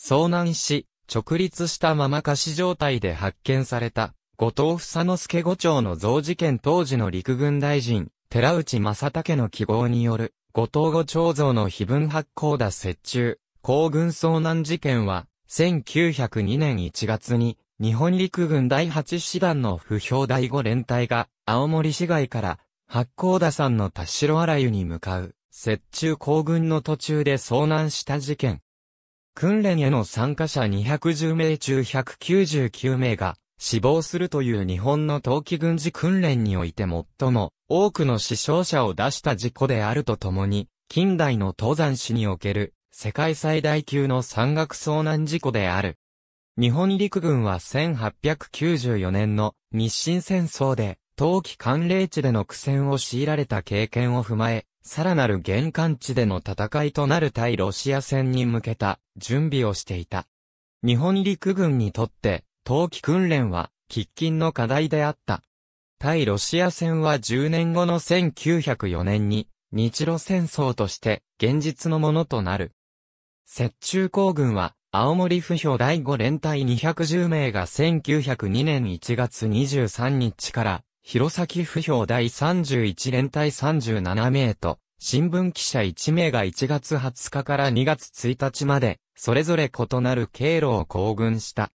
遭難し、直立したまま仮死状態で発見された、後藤房之助五長の増事件当時の陸軍大臣、寺内正武の記号による、後藤五長像の碑文発行だ折中、皇軍遭難事件は、1902年1月に、日本陸軍第8師団の不評第5連隊が、青森市街から、八甲田山の田代荒湯に向かう、雪中行軍の途中で遭難した事件。訓練への参加者210名中199名が死亡するという日本の冬季軍事訓練において最も多くの死傷者を出した事故であるとともに、近代の登山史における世界最大級の山岳遭難事故である。日本陸軍は1894年の日清戦争で冬季寒冷地での苦戦を強いられた経験を踏まえ、さらなる玄関地での戦いとなる対ロシア戦に向けた準備をしていた。日本陸軍にとって、冬季訓練は、喫緊の課題であった。対ロシア戦は10年後の1904年に、日露戦争として、現実のものとなる。雪中行軍は、青森府兵第5連隊210名が1902年1月23日から弘前不評第31連隊37名と、新聞記者1名が1月20日から2月1日まで、それぞれ異なる経路を行軍した。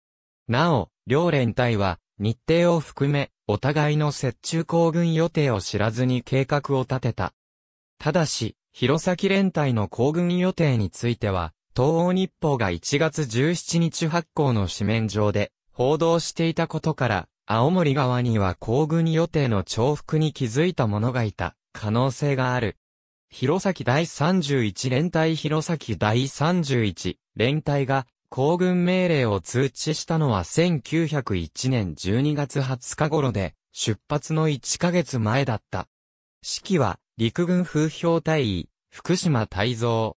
なお、両連隊は、日程を含め、お互いの接中行軍予定を知らずに計画を立てた。ただし、弘前連隊の行軍予定については、東欧日報が1月17日発行の紙面上で報道していたことから、青森側には行軍予定の重複に気づいた者がいた可能性がある。弘前第31連隊弘前第31連隊が行軍命令を通知したのは1901年12月20日頃で出発の1ヶ月前だった。指揮は陸軍風評隊員福島泰蔵。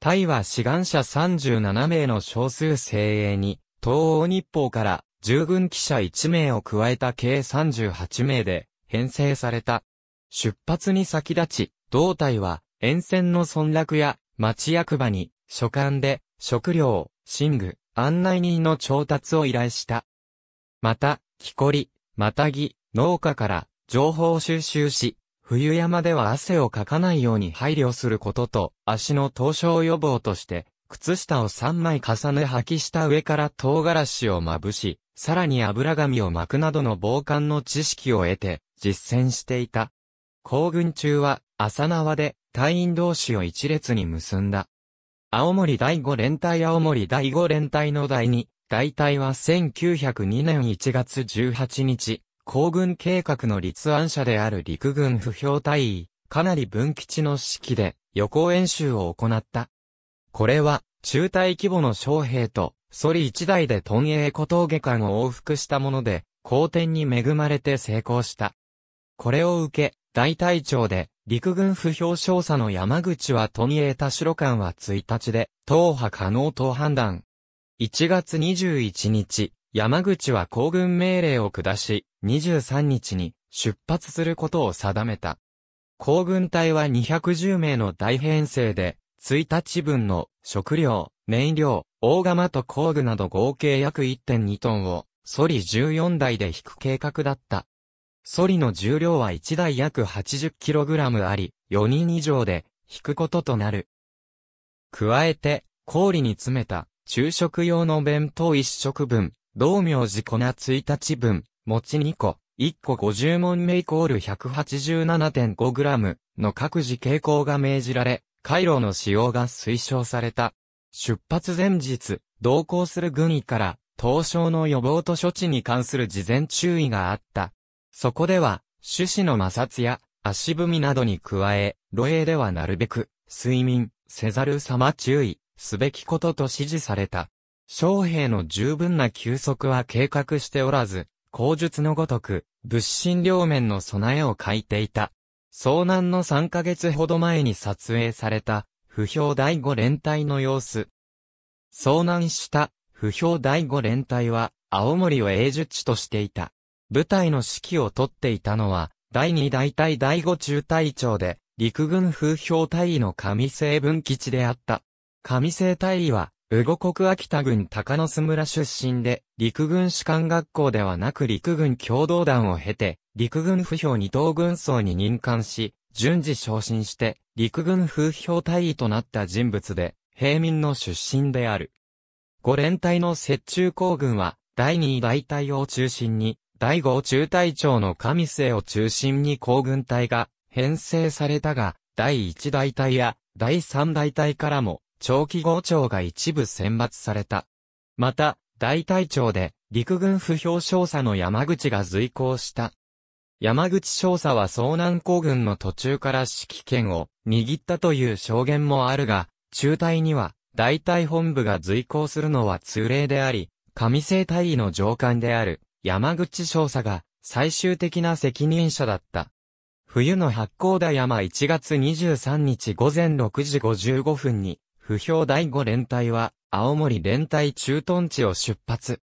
隊は志願者37名の少数精鋭に東欧日報から従軍記者1名を加えた計38名で編成された。出発に先立ち、胴体は沿線の村落や町役場に所管で食料、寝具、案内人の調達を依頼した。また、木こり、またぎ、農家から情報収集し、冬山では汗をかかないように配慮することと、足の凍傷予防として、靴下を3枚重ね履きした上から唐辛子をまぶし、さらに油紙を巻くなどの防寒の知識を得て、実践していた。行軍中は、朝縄で、隊員同士を一列に結んだ。青森第5連隊青森第5連隊の第2、大隊は1902年1月18日、行軍計画の立案者である陸軍不評隊員、かなり分吉の指揮で予行演習を行った。これは、中隊規模の将兵と、ソリ一台でトンエー小峠間を往復したもので、好天に恵まれて成功した。これを受け、大隊長で、陸軍不評少佐の山口はトンエタ田代間は1日で、党派可能と判断。1月21日、山口は行軍命令を下し、23日に出発することを定めた。行軍隊は210名の大編成で、1日分の食料、燃料、大釜と工具など合計約1.2トンを、ソリ14台で引く計画だった。ソリの重量は1台約 80kg あり、4人以上で引くこととなる。加えて、氷に詰めた昼食用の弁当1食分、同苗寺粉1日分、餅2個、1個50文目イコール 187.5g の各自傾向が命じられ、回路の使用が推奨された。出発前日、同行する軍医から、凍傷の予防と処置に関する事前注意があった。そこでは、種子の摩擦や足踏みなどに加え、露営ではなるべく、睡眠、せざる様注意、すべきことと指示された。将兵の十分な休息は計画しておらず、口述のごとく、物心両面の備えを書いていた。遭難の3ヶ月ほど前に撮影された、不評第5連隊の様子。遭難した不評第5連隊は、青森を永住地としていた。部隊の指揮を取っていたのは、第2大隊第5中隊長で、陸軍風評隊員の上西分基地であった。上西隊員は、羽後国秋田郡高野巣村出身で、陸軍士官学校ではなく陸軍共同団を経て、陸軍不評二等軍曹に任官し、順次昇進して、陸軍風評隊員となった人物で、平民の出身である。五連隊の雪中行軍は、第二大隊を中心に、第五中隊長の上末を中心に行軍隊が編成されたが、第一大隊や第三大隊からも長期号長が一部選抜された。また、大隊長で、陸軍不評少佐の山口が随行した。山口少佐は遭南行軍の途中から指揮権を握ったという証言もあるが、中隊には大隊本部が随行するのは通例であり、上生隊位の上官である山口少佐が最終的な責任者だった。冬の八甲田山1月23日午前6時55分に不評第5連隊は、青森連隊駐屯地を出発。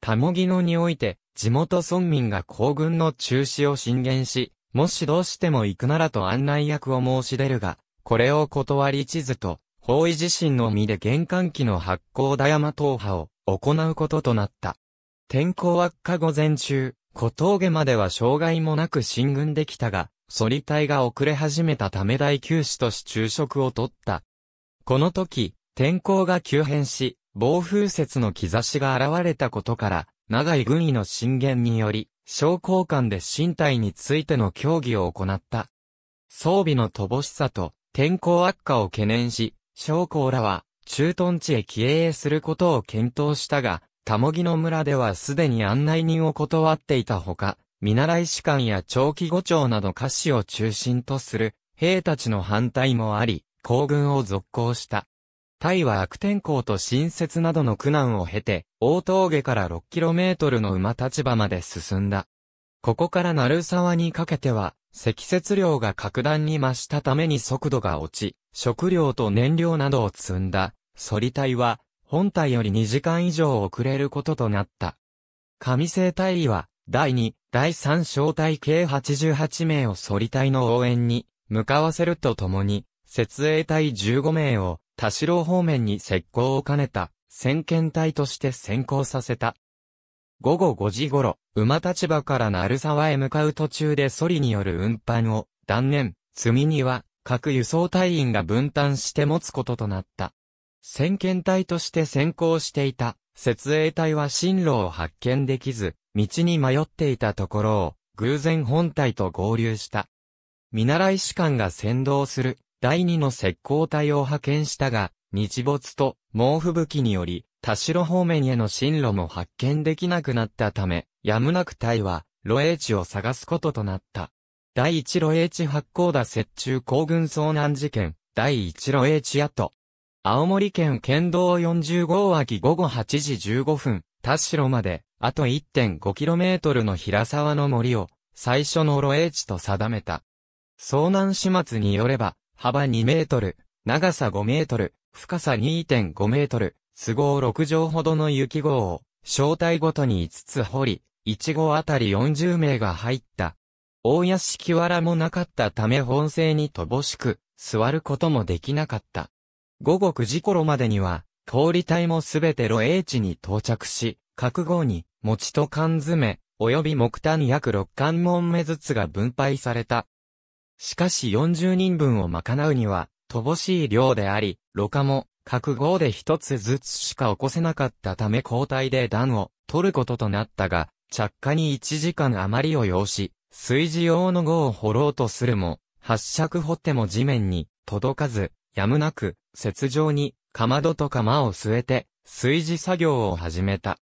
タモギ野において、地元村民が行軍の中止を進言し、もしどうしても行くならと案内役を申し出るが、これを断り地図と、方位自身のみで玄関機の発行大山踏破を行うこととなった。天候悪化午前中、小峠までは障害もなく進軍できたが、反り隊が遅れ始めたため大休止とし昼食をとった。この時、天候が急変し、暴風雪の兆しが現れたことから、長井軍医の進言により、商工間で身体についての協議を行った。装備の乏しさと天候悪化を懸念し、将校らは駐屯地へ帰営することを検討したが、たもぎの村ではすでに案内人を断っていたほか、見習い士官や長期語長など歌詞を中心とする兵たちの反対もあり、行軍を続行した。タイは悪天候と新雪などの苦難を経て、大峠から 6km の馬立場まで進んだ。ここから鳴沢にかけては、積雪量が格段に増したために速度が落ち、食料と燃料などを積んだ、ソリ隊は、本体より2時間以上遅れることとなった。上生隊医は、第2、第3小隊計88名をソリ隊の応援に、向かわせるとともに、設営隊15名を田代方面に石膏を兼ねた先遣隊として先行させた。午後5時頃、馬立場から鳴沢へ向かう途中でソリによる運搬を断念、積みには各輸送隊員が分担して持つこととなった。先遣隊として先行していた、設営隊は進路を発見できず、道に迷っていたところを、偶然本隊と合流した。見習い士官が先導する、第2の石膏隊を派遣したが、日没と猛吹雪により、田代方面への進路も発見できなくなったため、やむなく隊は、路営地を探すこととなった。第1路営地発行だ雪中行軍遭難事件、第1路営地跡。青森県県道40号脇午後8時15分、田代まで、あと 1.5km の平沢の森を、最初の路営地と定めた。遭難始末によれば、幅2メートル、長さ5メートル、深さ2.5メートル、都合6畳ほどの雪号を、正体ごとに5つ掘り、1号あたり40名が入った。大屋敷藁もなかったため本性に乏しく、座ることもできなかった。午後9時頃までには、通り隊もすべて路営地に到着し、覚悟に、餅と缶詰、及び木炭約6貫門目ずつが分配された。しかし40人分を賄うには、乏しい量であり、ろ過も、各号で一つずつしか起こせなかったため交代で段を取ることとなったが、着火に1時間余りを要し、炊事用の号を掘ろうとするも、発尺掘っても地面に届かず、やむなく、雪上に、かまどとかまを据えて、炊事作業を始めた。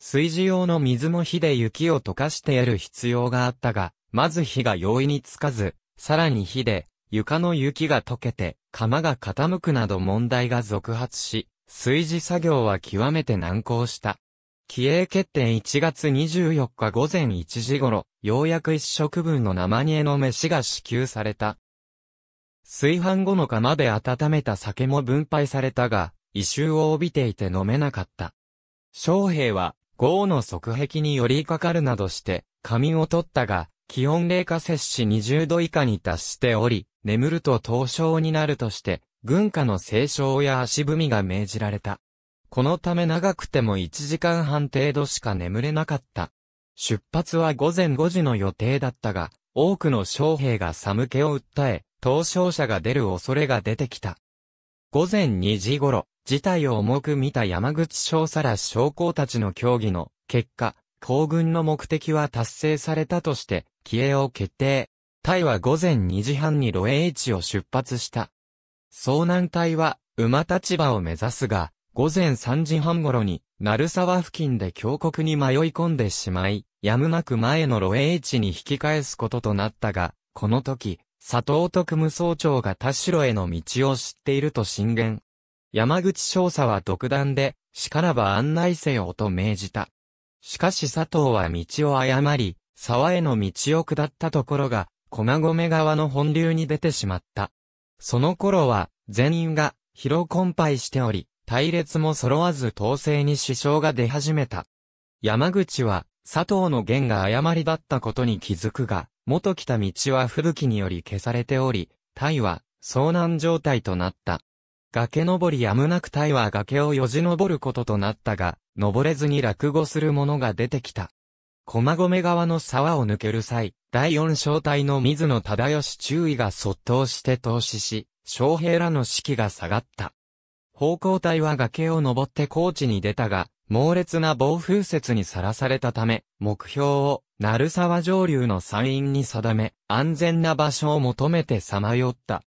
炊事用の水も火で雪を溶かしてやる必要があったが、まず火が容易につかず、さらに火で、床の雪が溶けて、釜が傾くなど問題が続発し、炊事作業は極めて難航した。帰営決定1月24日午前1時頃、ようやく一食分の生煮えの飯が支給された。炊飯後の釜で温めた酒も分配されたが、異臭を帯びていて飲めなかった。将兵は、豪の側壁に寄りかかるなどして、髪を取ったが、気温冷下摂氏20度以下に達しており、眠ると凍傷になるとして、軍下の清掃や足踏みが命じられた。このため長くても1時間半程度しか眠れなかった。出発は午前5時の予定だったが、多くの将兵が寒気を訴え、凍傷者が出る恐れが出てきた。午前2時頃、事態を重く見た山口少佐ら将校たちの協議の結果、東軍の目的は達成されたとして、帰営を決定。タイは午前2時半に露営地を出発した。遭難隊は、馬立場を目指すが、午前3時半頃に、鳴沢付近で峡谷に迷い込んでしまい、やむなく前の露営地に引き返すこととなったが、この時、佐藤徳務総長が田代への道を知っていると進言。山口少佐は独断で、しからば案内せよと命じた。しかし佐藤は道を誤り、沢への道を下ったところが、駒込川の本流に出てしまった。その頃は、全員が、疲労困憊しており、隊列も揃わず統制に支障が出始めた。山口は、佐藤の言が誤りだったことに気づくが、元来た道は吹雪により消されており、隊は遭難状態となった。崖登りやむなくタイは崖をよじ登ることとなったが、登れずに落語する者が出てきた。駒込川の沢を抜ける際、第四小隊の水野忠義注意が卒倒して投資し、将兵らの士気が下がった。方向隊は崖を登って高地に出たが、猛烈な暴風雪にさらされたため、目標を、鳴沢上流の山陰に定め、安全な場所を求めてさまよった。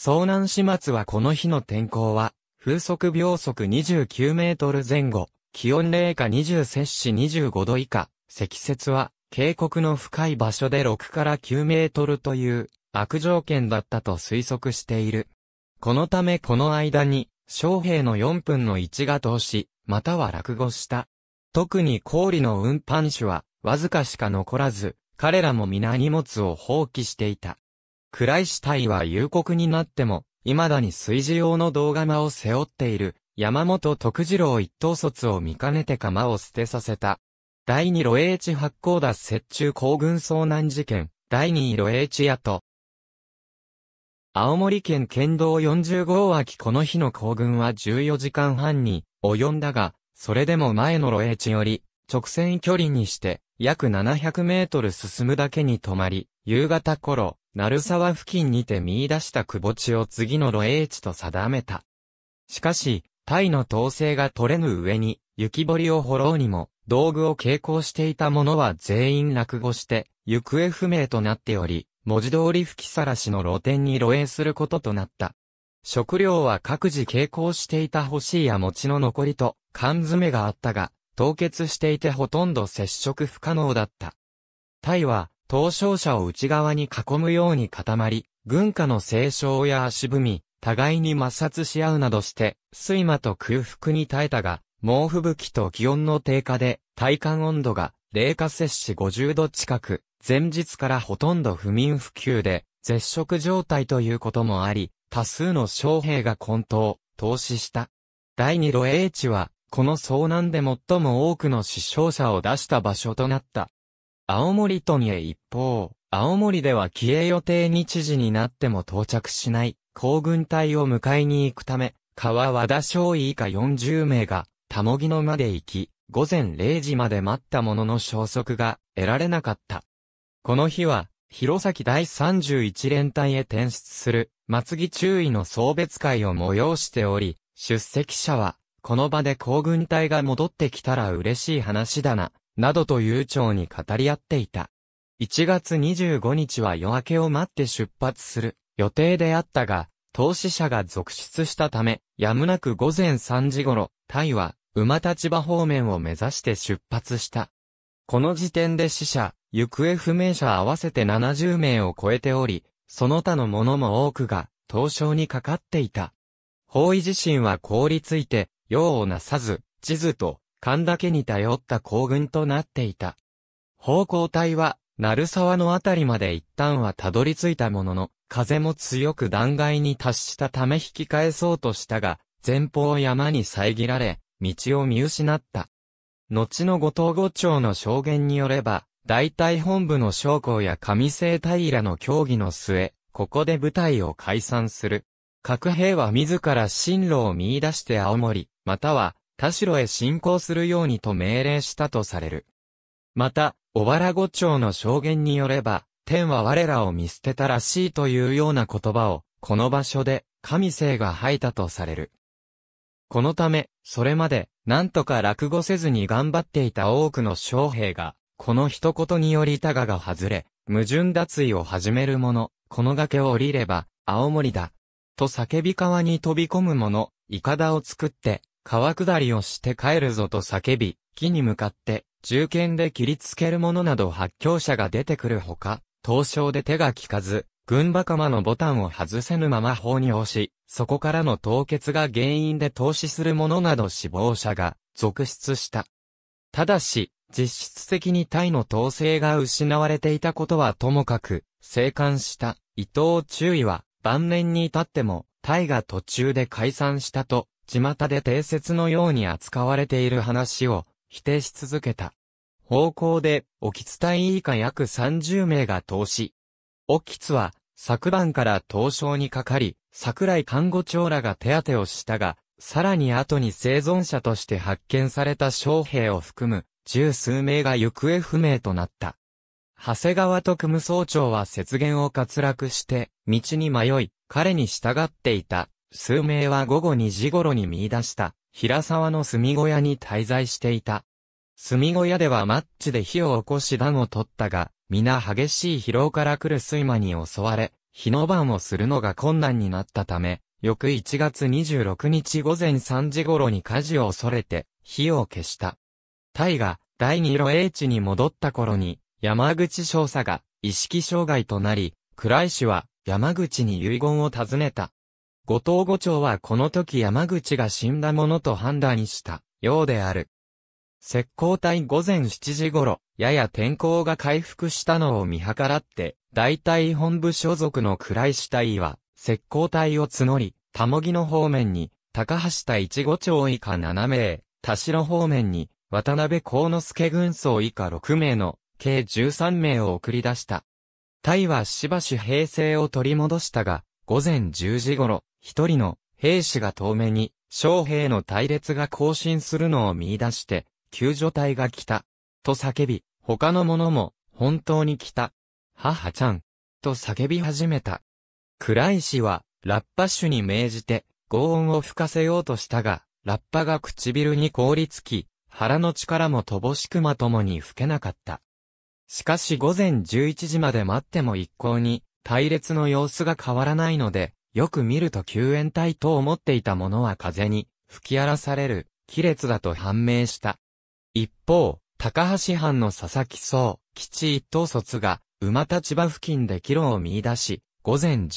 遭難始末はこの日の天候は、風速秒速29メートル前後、気温0下20摂氏25度以下、積雪は、渓谷の深い場所で6から9メートルという、悪条件だったと推測している。このためこの間に、将兵の4分の1が通し、または落語した。特に氷の運搬手は、わずかしか残らず、彼らも皆荷物を放棄していた。クライシュタイは夕刻になっても、未だに炊事用の銅釜を背負っている、山本徳次郎一等卒を見かねて釜を捨てさせた。第二路英地発行脱雪中行軍遭難事件、第二路英地やと。青森県県道40号脇この日の行軍は14時間半に及んだが、それでも前の路英地より直線距離にして約700メートル進むだけに止まり、夕方頃、鳴沢付近にて見出した窪地を次の露営地と定めた。しかし、タイの統制が取れぬ上に、雪堀を掘ろうにも、道具を携行していた者は全員落語して、行方不明となっており、文字通り吹きさらしの露店に露営することとなった。食料は各自携行していた欲しいや餅の残りと缶詰があったが、凍結していてほとんど接触不可能だった。タイは東傷者を内側に囲むように固まり、軍家の清少や足踏み、互いに抹殺し合うなどして、睡魔と空腹に耐えたが、猛吹雪と気温の低下で、体感温度が、冷下摂氏50度近く、前日からほとんど不眠不休で、絶食状態ということもあり、多数の将兵が混沌、投資した。第二路 H は、この遭難で最も多くの死傷者を出した場所となった。青森とンへ一方、青森では帰営予定日時になっても到着しない、航軍隊を迎えに行くため、川和田少尉以下40名が、田もぎの間で行き、午前0時まで待ったものの消息が得られなかった。この日は、弘前第31連隊へ転出する、松木中尉の送別会を催しており、出席者は、この場で航軍隊が戻ってきたら嬉しい話だな、などと悠長に語り合っていた。1月25日は夜明けを待って出発する予定であったが、投資者が続出したため、やむなく午前3時頃、タイは馬立場方面を目指して出発した。この時点で死者、行方不明者合わせて70名を超えており、その他の者も多くが、凍傷にかかっていた。方位自身は凍りついて、用をなさず、地図と艦だけに頼った行軍となっていた。方向隊は、鳴沢のあたりまで一旦はたどり着いたものの、風も強く断崖に達したため引き返そうとしたが、前方山に遮られ、道を見失った。後の後藤五長の証言によれば、大隊本部の将校や上聖平の協議の末、ここで部隊を解散する。各兵は自ら進路を見出して青森、または田代へ進行するようにと命令したとされる。また、小原五町の証言によれば、天は我らを見捨てたらしいというような言葉を、この場所で、神聖が吐いたとされる。このため、それまで、なんとか落語せずに頑張っていた多くの将兵が、この一言によりタガが外れ、矛盾脱衣を始める者、この崖を降りれば、青森だ。と叫び川に飛び込む者、いかだを作って、川下りをして帰るぞと叫び、木に向かって、銃剣で切りつける者など発狂者が出てくるほか、刀傷で手が効かず、軍馬釜のボタンを外せぬまま放押し、そこからの凍結が原因で凍死する者など死亡者が続出した。ただし、実質的にタイの統制が失われていたことはともかく、生還した伊藤注意は晩年に至っても、タイが途中で解散したと巷で定説のように扱われている話を否定し続けた。方向で、沖津隊以下約30名が投資。沖津は、昨晩から投章にかかり、桜井看護長らが手当てをしたが、さらに後に生存者として発見された将兵を含む、十数名が行方不明となった。長谷川特務総長は雪原を滑落して、道に迷い、彼に従っていた数名は午後2時頃に見出した平沢の住小屋に滞在していた。住小屋ではマッチで火を起こし暖を取ったが、皆激しい疲労から来る睡魔に襲われ、火の晩をするのが困難になったため、翌1月26日午前3時頃に火事を恐れて、火を消した。タイが第二路営地に戻った頃に、山口少佐が意識障害となり、倉石は山口に遺言を尋ねた。後藤五長はこの時山口が死んだものと判断したようである。石膏隊午前7時頃、やや天候が回復したのを見計らって、大隊本部所属の倉石隊は、石膏隊を募り、田もぎの方面に、高橋隊一五町以下7名、田代方面に、渡辺幸之助軍曹以下6名の、計13名を送り出した。隊はしばし平成を取り戻したが、午前10時頃、一人の兵士が遠目に、将兵の隊列が行進するのを見出して、救助隊が来た。と叫び、他の者も、本当に来た。母ちゃん。と叫び始めた。倉石は、ラッパ種に命じて、轟音を吹かせようとしたが、ラッパが唇に凍りつき、腹の力も乏しくまともに吹けなかった。しかし午前11時まで待っても一向に、隊列の様子が変わらないので、よく見ると救援隊と思っていたものは風に吹き荒らされる、亀裂だと判明した。一方、高橋藩の佐々木総、吉一等卒が、馬立場付近で帰路を見出し、午前11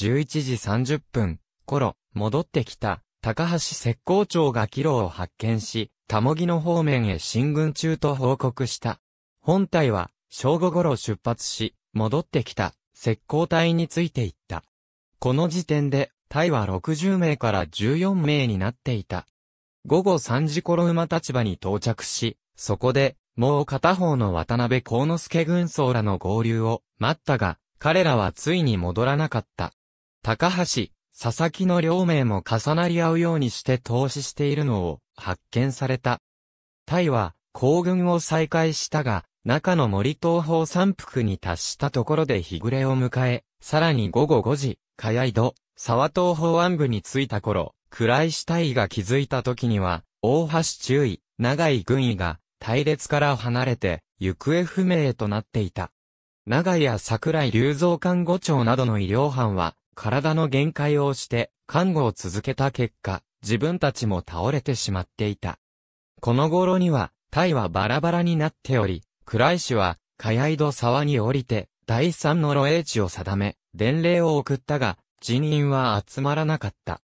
時30分、頃、戻ってきた、高橋石膏長が帰路を発見し、田もぎの方面へ進軍中と報告した。本隊は、正午頃出発し、戻ってきた、石膏隊についていった。この時点で、隊は60名から14名になっていた。午後3時頃馬立場に到着し、そこで、もう片方の渡辺幸之助軍曹らの合流を待ったが、彼らはついに戻らなかった。高橋、佐々木の両名も重なり合うようにして投資しているのを発見された。タイは、行軍を再開したが、中の森東方山腹に達したところで日暮れを迎え、さらに午後5時、かやいど、沢東方安部に着いた頃、暗い死体が気づいた時には、大橋中尉、長井軍医が、隊列から離れて、行方不明となっていた。長井や桜井隆造看護長などの医療班は、体の限界をして、看護を続けた結果、自分たちも倒れてしまっていた。この頃には、隊はバラバラになっており、倉石は、かやいど沢に降りて、第三の露営地を定め、伝令を送ったが、人員は集まらなかった。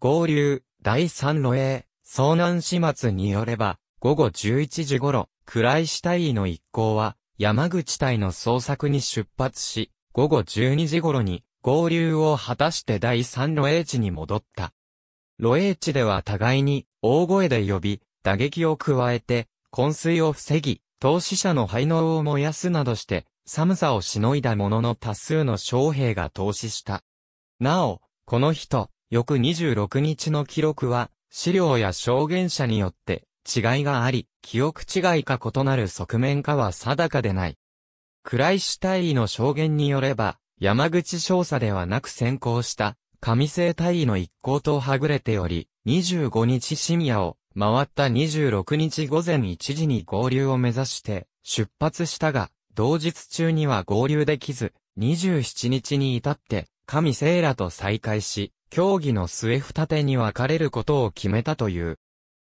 合流、第三露営、遭難始末によれば、午後11時頃、倉石隊員の一行は、山口隊の捜索に出発し、午後12時頃に、合流を果たして第三露営地に戻った。露営地では互いに、大声で呼び、打撃を加えて、昏睡を防ぎ、投資者の廃能を燃やすなどして、寒さをしのいだものの多数の将兵が投資した。なお、この人、翌26日の記録は、資料や証言者によって違いがあり、記憶違いか異なる側面かは定かでない。クライシュタイの証言によれば、山口少佐ではなく先行した、聖大尉の一行とはぐれており、25日深夜を回った26日午前1時に合流を目指して出発したが、同日中には合流できず、27日に至って、神聖らと再会し、協議の末二手に分かれることを決めたという。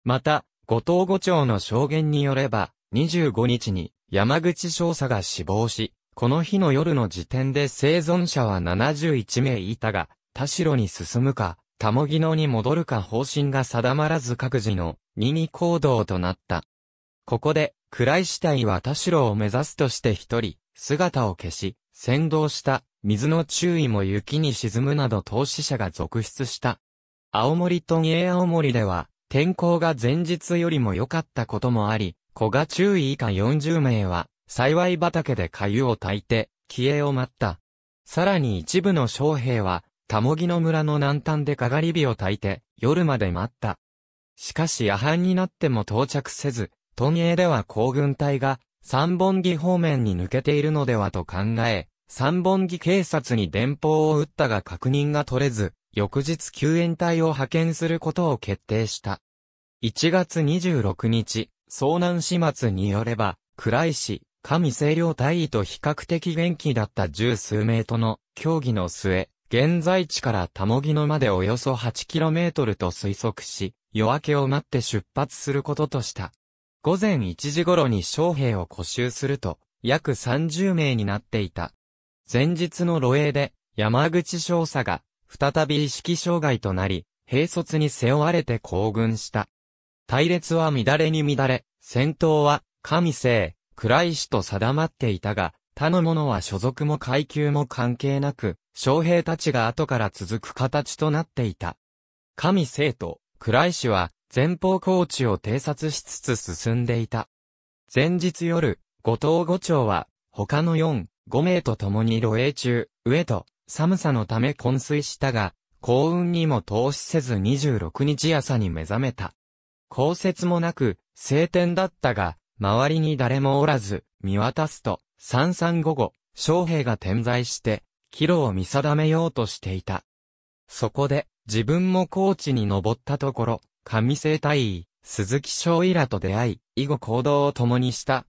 また、後藤五長の証言によれば、25日に山口少佐が死亡し、この日の夜の時点で生存者は71名いたが、田代に進むか、タモギノに戻るか方針が定まらず各自の任意行動となった。ここで、暗い死体は田代を目指すとして一人、姿を消し、先導した、水の注意も雪に沈むなど投資者が続出した。青森と家青森では、天候が前日よりも良かったこともあり、子が注意以下40名は、幸い畑で粥を炊いて、消えを待った。さらに一部の将兵は、タモギの村の南端でかがり火を焚いて、夜まで待った。しかし夜半になっても到着せず、東映では航軍隊が、三本木方面に抜けているのではと考え、三本木警察に電報を打ったが確認が取れず、翌日救援隊を派遣することを決定した。1月26日、遭難始末によれば、倉石、上清涼隊員と比較的元気だった十数名との協議の末、現在地からタモギのまでおよそ 8km と推測し、夜明けを待って出発することとした。午前1時頃に将兵を固集すると、約30名になっていた。前日の露営で、山口少佐が、再び意識障害となり、兵卒に背負われて行軍した。隊列は乱れに乱れ、戦闘は、神聖、倉石と定まっていたが、他の者は所属も階級も関係なく、将兵たちが後から続く形となっていた。神生と、倉石は、前方高地を偵察しつつ進んでいた。前日夜、後藤五長は、他の四、五名と共に露営中、上と、寒さのため昏睡したが、幸運にも投資せず26日朝に目覚めた。降雪もなく、晴天だったが、周りに誰もおらず、見渡すと、三三五五、将兵が点在して、岐路を見定めようとしていた。そこで、自分も高知に登ったところ、上生隊員、鈴木翔衣らと出会い、以後行動を共にした。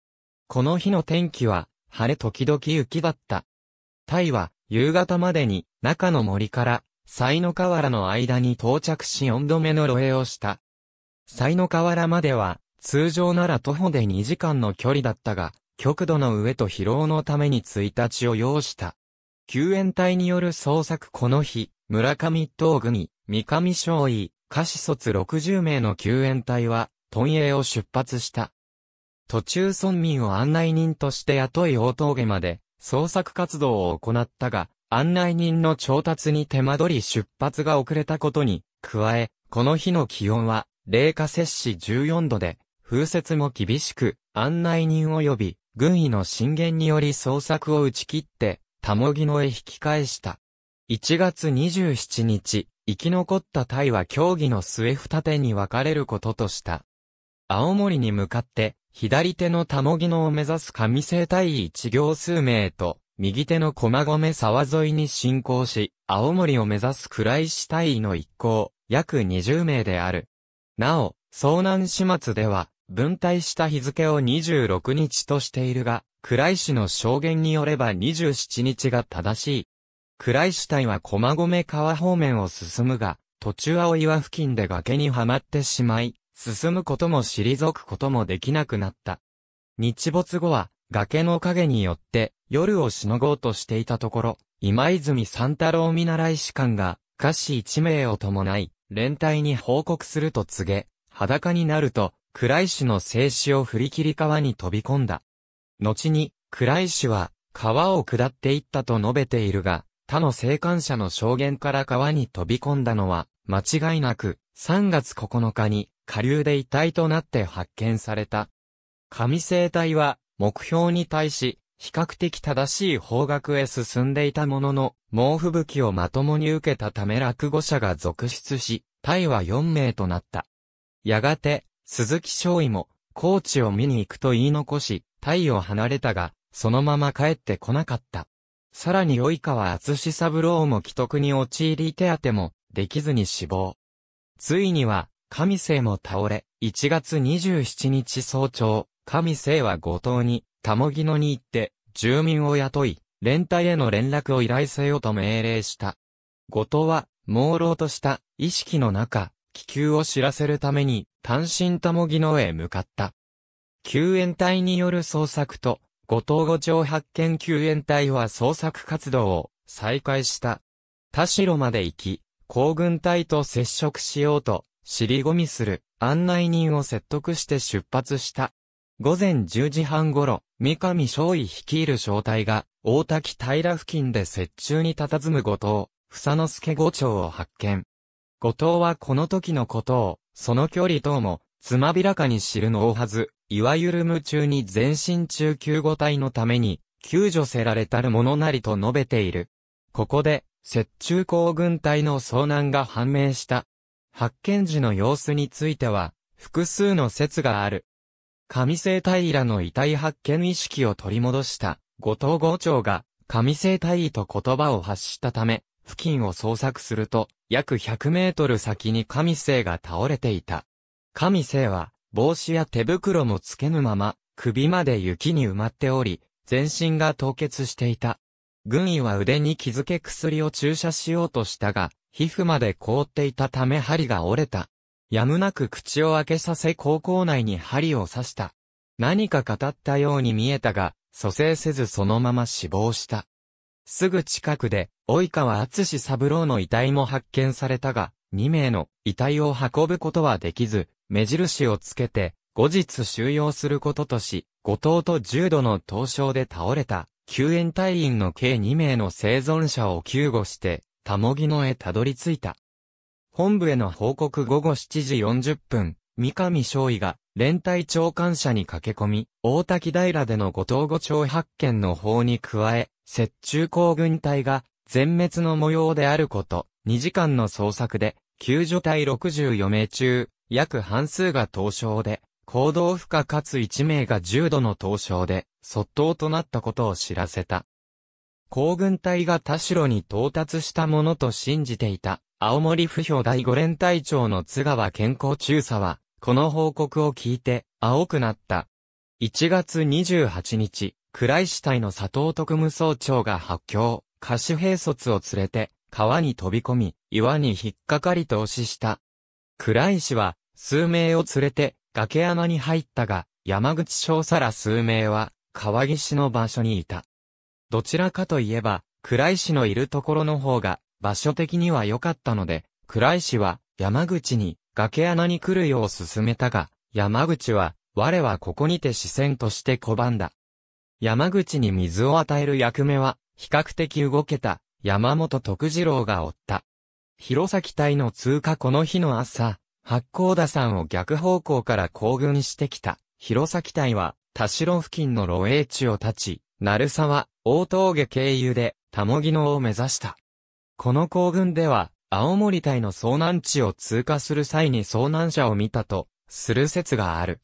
この日の天気は、晴れ時々雪だった。タイは、夕方までに、中の森から、西の河原の間に到着し4度目の露営をした。西の河原までは、通常なら徒歩で2時間の距離だったが、極度の上と疲労のために1日を要した。救援隊による捜索この日、村上東組、三上少尉、下士卒60名の救援隊は、エ営を出発した。途中村民を案内人として雇い大峠まで、捜索活動を行ったが、案内人の調達に手間取り出発が遅れたことに、加え、この日の気温は、零下摂氏14度で、風雪も厳しく、案内人及び、軍医の進言により捜索を打ち切って、タモギノへ引き返した。1月27日、生き残ったタイは協議の末二手に分かれることとした。青森に向かって、左手のタモギノを目指す上生隊一行数名と、右手の駒込沢沿いに進行し、青森を目指す倉石隊の一行、約20名である。なお、遭難始末では、分隊した日付を26日としているが、倉石の証言によれば27日が正しい。倉石隊は駒込川方面を進むが、途中青岩付近で崖にはまってしまい、進むことも退くこともできなくなった。日没後は、崖の影によって、夜をしのごうとしていたところ、今泉三太郎見習い士官が、歌詞一名を伴い、連帯に報告すると告げ、裸になると、倉石の静止を振り切り川に飛び込んだ。後に、倉石は、川を下っていったと述べているが、他の生還者の証言から川に飛び込んだのは、間違いなく、3月9日に、下流で遺体となって発見された。神生体は、目標に対し、比較的正しい方角へ進んでいたものの、猛吹雪をまともに受けたため落語者が続出し、タイは4名となった。やがて、鈴木少尉も、高知を見に行くと言い残し、タイを離れたが、そのまま帰ってこなかった。さらに及川厚志三郎も既得に陥り手当も、できずに死亡。ついには、神生も倒れ、1月27日早朝、神生は後藤に、たもぎ野に行って、住民を雇い、連帯への連絡を依頼せよと命令した。後藤は、朦朧とした、意識の中、気球を知らせるために、単身たもぎのへ向かった。救援隊による捜索と、後藤五町発見救援隊は捜索活動を再開した。田代まで行き、行軍隊と接触しようと、尻込みする案内人を説得して出発した。午前10時半頃、三上少尉率いる小隊が、大滝平付近で雪中に佇む後藤、房之助五長を発見。後藤はこの時のことを、その距離等も、つまびらかに知るのをはず、いわゆる夢中に全身中救護隊のために、救助せられたるものなりと述べている。ここで、雪中行軍隊の遭難が判明した。発見時の様子については、複数の説がある。上生隊らの遺体発見意識を取り戻した、後藤郷長が、上生隊と言葉を発したため、付近を捜索すると、約100メートル先に神生が倒れていた。神生は、帽子や手袋もつけぬまま、首まで雪に埋まっており、全身が凍結していた。軍医は腕に気づけ薬を注射しようとしたが、皮膚まで凍っていたため針が折れた。やむなく口を開けさせ高校内に針を刺した。何か語ったように見えたが、蘇生せずそのまま死亡した。すぐ近くで、及川厚三郎の遺体も発見されたが、2名の遺体を運ぶことはできず、目印をつけて、後日収容することとし、後藤と重度の凍傷で倒れた、救援隊員の計2名の生存者を救護して、たもぎ野へたどり着いた。本部への報告午後7時40分、三上将尉が、連隊長官舎に駆け込み、大滝平での後藤五町発見の方に加え、雪中行軍隊が全滅の模様であること、2時間の捜索で、救助隊64名中、約半数が凍傷で、行動不可かつ1名が重度の凍傷で、卒倒となったことを知らせた。行軍隊が田代に到達したものと信じていた、青森府評第5連隊長の津川健康中佐は、この報告を聞いて、青くなった。1月28日、倉石隊の佐藤特務総長が発狂、歌手兵卒を連れて、川に飛び込み、岩に引っかかり投資した。倉石は、数名を連れて、崖山に入ったが、山口少佐ら数名は、川岸の場所にいた。どちらかといえば、倉石のいるところの方が、場所的には良かったので、倉石は、山口に、崖穴に来るよう進めたが、山口は、我はここにて視線として拒んだ。山口に水を与える役目は、比較的動けた、山本徳次郎が追った。弘前隊の通過この日の朝、八甲田山を逆方向から行軍してきた、弘前隊は、田代付近の露営地を立ち、鳴沢、大峠経由で、田もぎのを目指した。この行軍では、青森隊の遭難地を通過する際に遭難者を見たと、する説がある。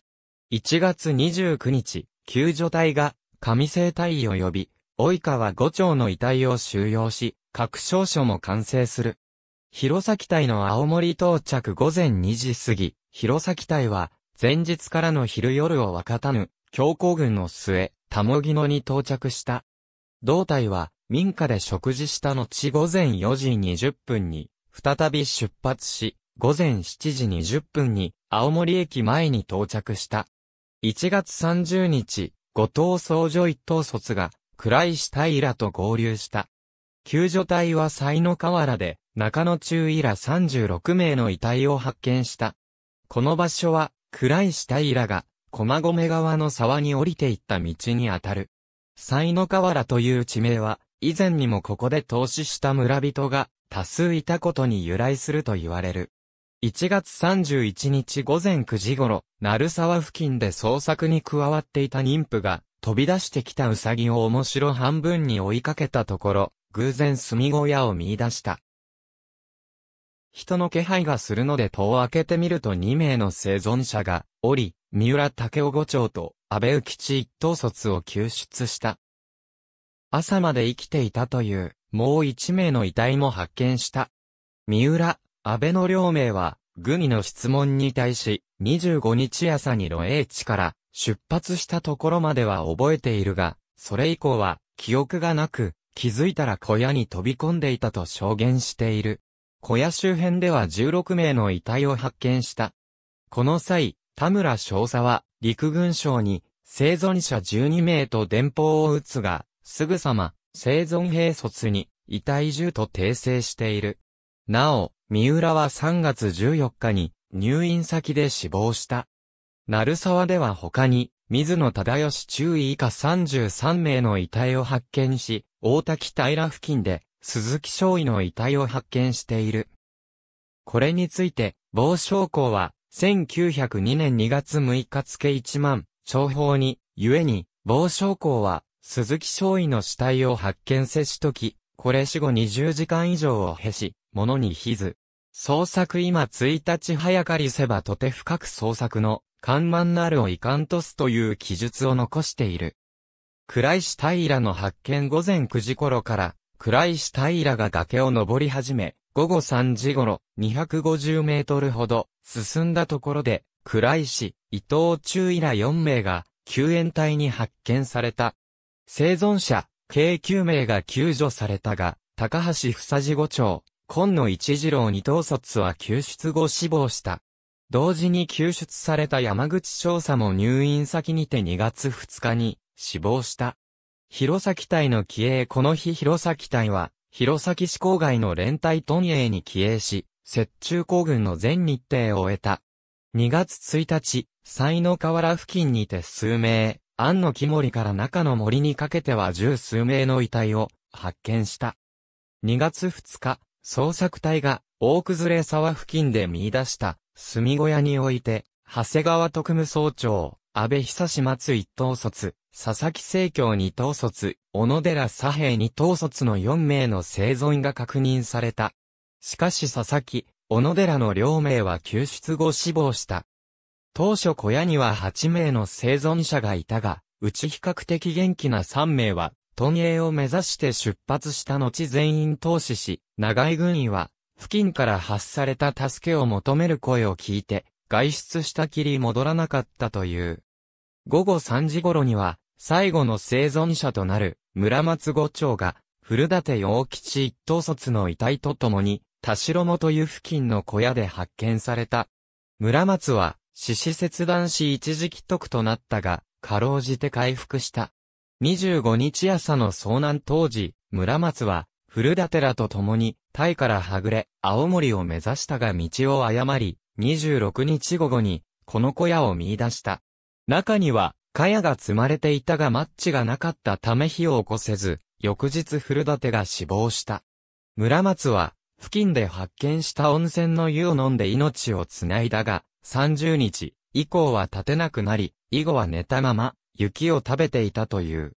1月29日、救助隊が上生隊及び、及川五丁の遺体を収容し、各証書も完成する。弘前隊の青森到着午前2時過ぎ、弘前隊は、前日からの昼夜を分かたぬ、強行軍の末、田茂木野に到着した。同隊は、民家で食事した後午前4時20分に、再び出発し、午前7時20分に、青森駅前に到着した。1月30日、後藤総女一等卒が、倉石隊らと合流した。救助隊は才の河原で、中野中医ら36名の遺体を発見した。この場所は、倉石隊らが、駒込川の沢に降りていった道にあたる。才の河原という地名は、以前にもここで投資した村人が多数いたことに由来すると言われる。1月31日午前9時頃、鳴沢付近で捜索に加わっていた妊婦が、飛び出してきたウサギを面白半分に追いかけたところ、偶然住み小屋を見出した。人の気配がするので戸を開けてみると2名の生存者が、おり、三浦竹雄五長と安倍浮地一等卒を救出した。朝まで生きていたという、もう1名の遺体も発見した。三浦、安倍の両名は、グミの質問に対し、25日朝に露ー地から出発したところまでは覚えているが、それ以降は記憶がなく、気づいたら小屋に飛び込んでいたと証言している。小屋周辺では16名の遺体を発見した。この際、田村少佐は陸軍省に生存者12名と電報を打つが、すぐさま生存兵卒に遺体重と訂正している。なお、三浦は3月14日に入院先で死亡した。鳴沢では他に、水野忠義中尉以下33名の遺体を発見し、大滝平付近で、鈴木少尉の遺体を発見している。これについて、某将校は、1902年2月6日付1万、長報に、ゆえに、某将校は、鈴木少尉の死体を発見せしとき、これ死後20時間以上を経し、物にひず。創作今1日早かりせばとて深く創作の、緩慢なるを遺憾とすという記述を残している。倉石平の発見午前9時頃から、倉石平が崖を登り始め、午後3時頃、250メートルほど、進んだところで、倉石、伊藤中医良4名が、救援隊に発見された。生存者、計9名が救助されたが、高橋房次五町、今野一次郎二等卒は救出後死亡した。同時に救出された山口少佐も入院先にて2月2日に死亡した。弘前隊の帰営この日弘前隊は、弘前市郊外の連隊エ営に帰営し、雪中行軍の全日程を終えた。2月1日、西の河原付近にて数名、庵の木森から中の森にかけては十数名の遺体を発見した。2月2日、捜索隊が大崩れ沢付近で見出した住小屋において、長谷川特務総長、安倍久志松一等卒、佐々木聖教二等卒、小野寺左平二等卒の4名の生存が確認された。しかし佐々木、小野寺の両名は救出後死亡した。当初小屋には8名の生存者がいたが、うち比較的元気な3名は、東営を目指して出発した後全員投資し、長井軍医は、付近から発された助けを求める声を聞いて、外出したきり戻らなかったという。午後3時頃には、最後の生存者となる、村松五長が、古立陽吉一等卒の遺体と共に、田代元湯付近の小屋で発見された。村松は、四肢切断し一時帰得となったが、かろうじて回復した。25日朝の遭難当時、村松は、古立らと共に、タイからはぐれ、青森を目指したが道を誤り、26日午後に、この小屋を見出した。中には、かやが積まれていたがマッチがなかったため火を起こせず、翌日古立が死亡した。村松は、付近で発見した温泉の湯を飲んで命をつないだが、30日以降は立てなくなり、以後は寝たまま雪を食べていたという。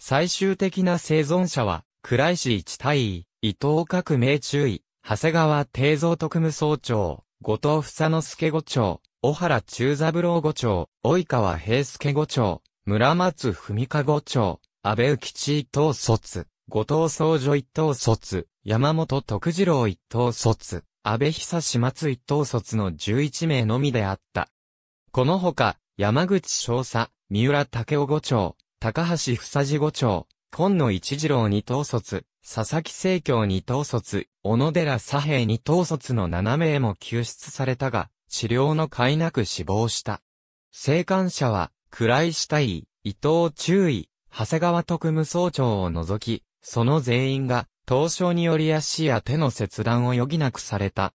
最終的な生存者は、倉石一大尉、伊藤革命中尉、長谷川定蔵特務総長、後藤房之助五長、小原中三郎五長、及川平助五長、村松文香五長、安倍浮地一等卒、後藤総女一等卒、山本徳次郎一等卒。安倍久島津一等卒の11名のみであった。このほか、山口少佐、三浦武雄五長、高橋房じ五長、今野一次郎二等卒、佐々木聖教二等卒、小野寺左平二等卒の7名も救出されたが、治療の甲斐なく死亡した。生還者は、倉石大、伊藤中尉、長谷川特務総長を除き、その全員が、凍傷により足や手の切断を余儀なくされた。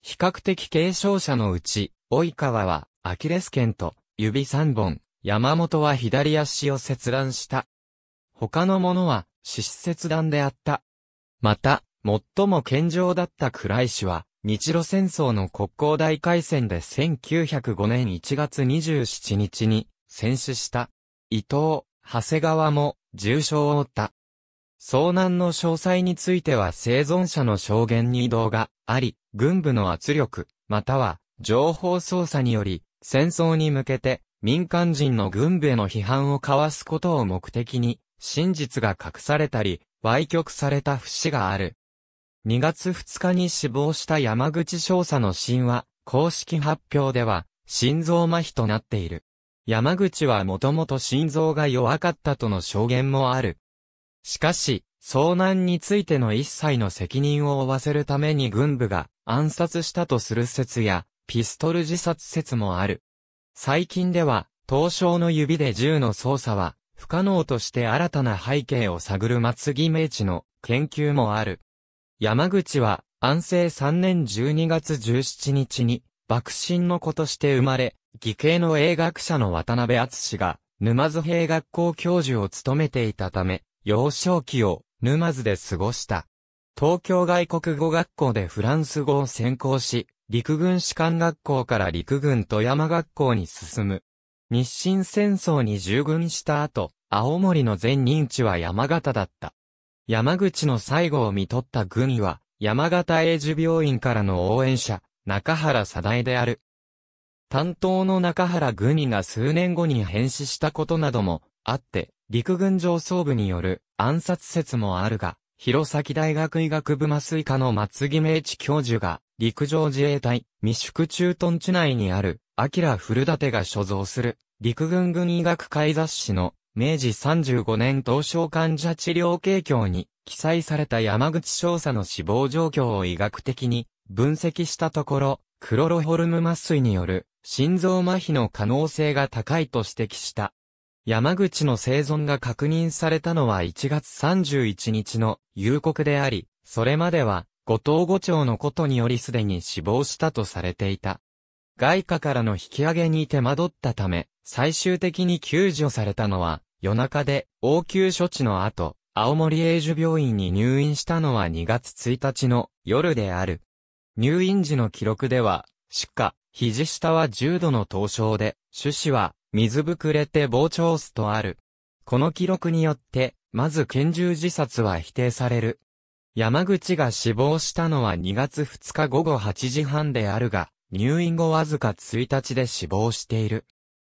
比較的軽傷者のうち、及川は、アキレス腱と、指3本、山本は左足を切断した。他の者は、死死切断であった。また、最も健常だった倉石は、日露戦争の国交大海戦で1905年1月27日に戦死した。伊藤、長谷川も重傷を負った。遭難の詳細については生存者の証言に移動があり、軍部の圧力、または情報操作により、戦争に向けて民間人の軍部への批判を交わすことを目的に、真実が隠されたり、歪曲された節がある。2月2日に死亡した山口少佐の死因は、公式発表では、心臓麻痺となっている。山口はもともと心臓が弱かったとの証言もある。しかし、遭難についての一切の責任を負わせるために軍部が暗殺したとする説や、ピストル自殺説もある。最近では、刀匠の指で銃の操作は、不可能として新たな背景を探る松木明治の研究もある。山口は、安政3年12月17日に、爆心の子として生まれ、義兄の英学者の渡辺厚が、沼津兵学校教授を務めていたため、幼少期を沼津で過ごした。東京外国語学校でフランス語を専攻し、陸軍士官学校から陸軍富山学校に進む。日清戦争に従軍した後、青森の全認知は山形だった。山口の最後を見取った軍医は、山形英寿病院からの応援者、中原貞江である。担当の中原軍医が数年後に変死したことなどもあって、陸軍上層部による暗殺説もあるが、弘前大学医学部麻酔科の松木明治教授が、陸上自衛隊、未宿駐屯地内にある、アキラ古立が所蔵する、陸軍軍医学会雑誌の、明治35年東症患者治療経況に、記載された山口少佐の死亡状況を医学的に、分析したところ、クロロホルム麻酔による、心臓麻痺の可能性が高いと指摘した。山口の生存が確認されたのは1月31日の夕刻であり、それまでは、後藤五長のことによりすでに死亡したとされていた。外貨からの引き上げに手間取ったため、最終的に救助されたのは、夜中で、応急処置の後、青森英寿病院に入院したのは2月1日の夜である。入院時の記録では、出か、肘下は重度の凍傷で、手指は水ぶくれて膨張すとある。この記録によって、まず拳銃自殺は否定される。山口が死亡したのは2月2日午後8時半であるが、入院後わずか1日で死亡している。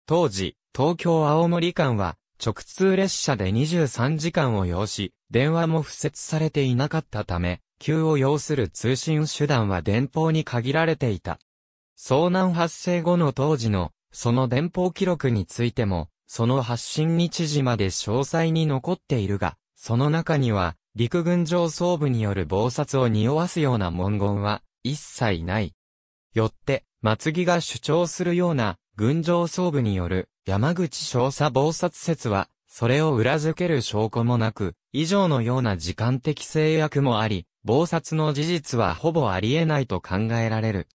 当時、東京青森間は、直通列車で23時間を要し、電話も付設されていなかったため、急を要する通信手段は電報に限られていた。遭難発生後の当時のその電報記録についても、その発信日時まで詳細に残っているが、その中には、陸軍上層部による謀殺を匂わすような文言は、一切ない。よって、松木が主張するような、軍上層部による山口少佐謀殺説は、それを裏付ける証拠もなく、以上のような時間的制約もあり、謀殺の事実はほぼありえないと考えられる。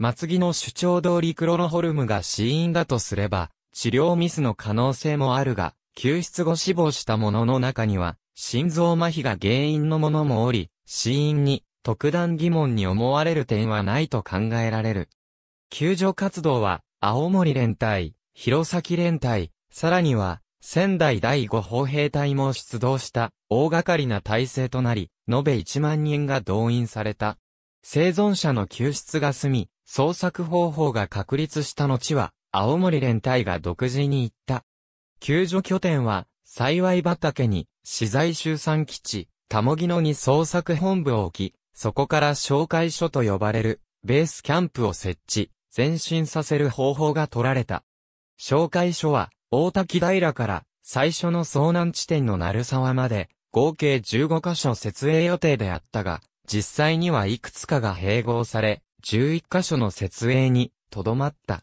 松木の主張通りクロロホルムが死因だとすれば、治療ミスの可能性もあるが、救出後死亡した者のの中には、心臓麻痺が原因のものもおり、死因に特段疑問に思われる点はないと考えられる。救助活動は、青森連隊、弘前連隊、さらには、仙台第五砲兵隊も出動した大掛かりな体制となり、延べ1万人が動員された。生存者の救出が済み、捜索方法が確立した後は、青森連隊が独自に行った。救助拠点は、幸い畑に、資材集散基地、たもぎのに捜索本部を置き、そこから紹介所と呼ばれる、ベースキャンプを設置、前進させる方法が取られた。紹介所は、大滝平から最初の遭難地点の鳴沢まで、合計15箇所設営予定であったが、実際にはいくつかが併合され、11カ所の設営にとどまった。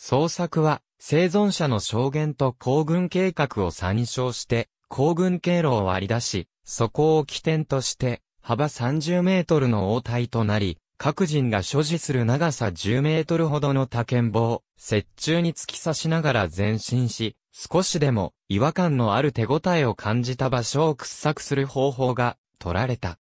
捜索は生存者の証言と行軍計画を参照して行軍経路を割り出し、そこを起点として幅30メートルの応対となり、各人が所持する長さ10メートルほどの竹剣棒、雪中に突き刺しながら前進し、少しでも違和感のある手応えを感じた場所を掘削する方法が取られた。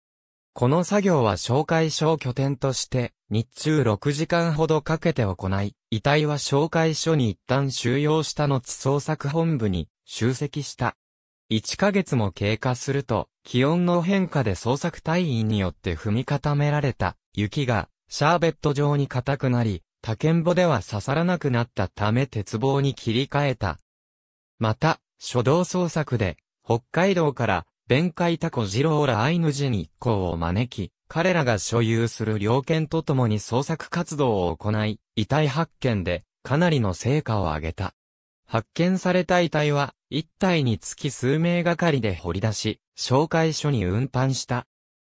この作業は紹介所を拠点として、日中6時間ほどかけて行い、遺体は紹介所に一旦収容した後捜索本部に集積した。1ヶ月も経過すると、気温の変化で捜索隊員によって踏み固められた雪がシャーベット状に固くなり、他県ぼでは刺さらなくなったため鉄棒に切り替えた。また、初動捜索で、北海道から弁解タコジローらアイヌ人一行を招き、彼らが所有する猟犬と共に捜索活動を行い、遺体発見でかなりの成果を上げた。発見された遺体は、一体につき数名がかりで掘り出し、紹介書に運搬した。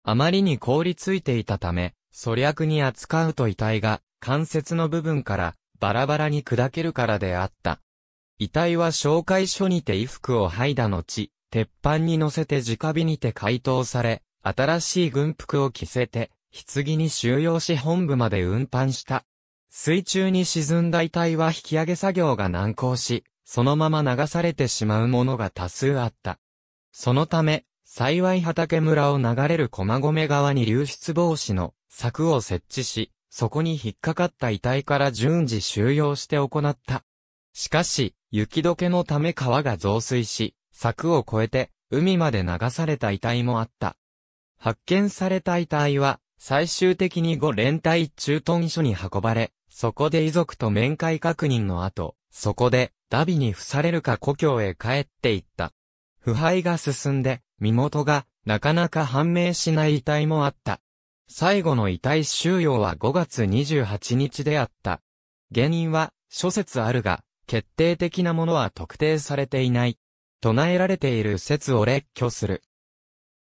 あまりに凍りついていたため、粗略に扱うと遺体が、関節の部分から、バラバラに砕けるからであった。遺体は紹介書にて衣服を剥いだ後、鉄板に乗せて直火にて解凍され、新しい軍服を着せて、棺に収容し本部まで運搬した。水中に沈んだ遺体は引き上げ作業が難航し、そのまま流されてしまうものが多数あった。そのため、幸い畑村を流れる駒込川に流出防止の柵を設置し、そこに引っかかった遺体から順次収容して行った。しかし、雪解けのため川が増水し、柵を越えて、海まで流された遺体もあった。発見された遺体は、最終的に後連隊駐屯所に運ばれ、そこで遺族と面会確認の後、そこで、ダビに付されるか故郷へ帰っていった。腐敗が進んで、身元が、なかなか判明しない遺体もあった。最後の遺体収容は5月28日であった。原因は、諸説あるが、決定的なものは特定されていない。唱えられている説を列挙する。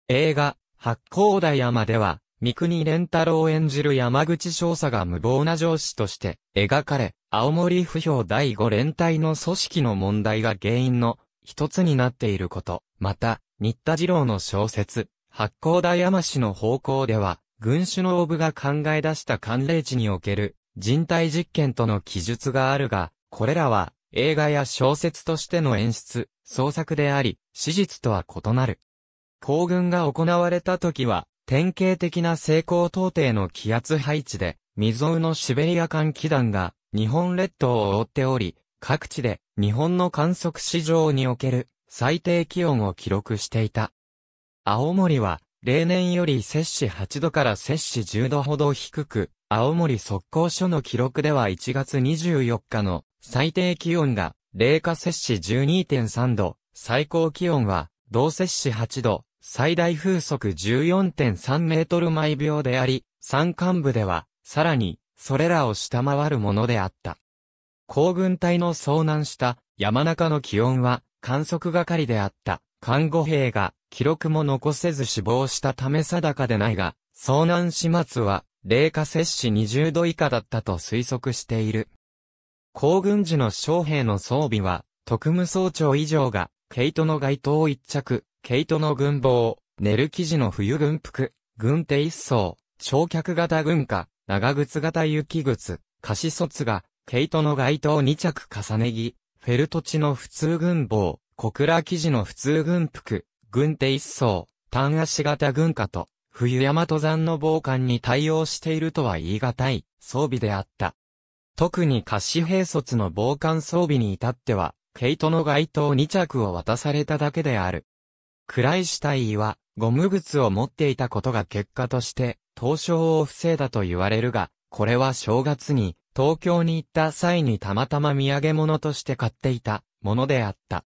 映画、八甲田山では、三国連太郎演じる山口少佐が無謀な上司として描かれ、青森不評第五連隊の組織の問題が原因の一つになっていること。また、新田二郎の小説、八甲田山氏の方向では、軍衆のオブが考え出した寒冷地における人体実験との記述があるが、これらは映画や小説としての演出、創作であり、史実とは異なる。行軍が行われた時は、典型的な成功到底の気圧配置で、未曾有のシベリア間気団が日本列島を覆っており、各地で日本の観測史上における最低気温を記録していた。青森は例年より摂氏8度から摂氏10度ほど低く、青森速攻所の記録では1月24日の最低気温が、零下摂氏12.3度、最高気温は、同摂氏8度、最大風速14.3メートル毎秒であり、山間部では、さらに、それらを下回るものであった。行軍隊の遭難した山中の気温は観測係であった看護兵が記録も残せず死亡したため定かでないが、遭難始末は零下摂氏20度以下だったと推測している。行軍時の将兵の装備は、特務総長以上が、毛糸の街灯一着、毛糸の軍帽、寝る生地の冬軍服、軍手一層、焼却型軍火、長靴型雪靴、貸し卒が、毛糸の街灯二着重ね着、フェルト地の普通軍帽、小倉生地の普通軍服、軍手一層、単足型軍火と、冬山登山の防寒に対応しているとは言い難い装備であった。特にカシ兵卒の防寒装備に至っては、毛糸の街灯2着を渡されただけである。クライシュタイは、ゴム靴を持っていたことが結果として、凍傷を防いだと言われるが、これは正月に、東京に行った際にたまたま土産物として買っていた、ものであった。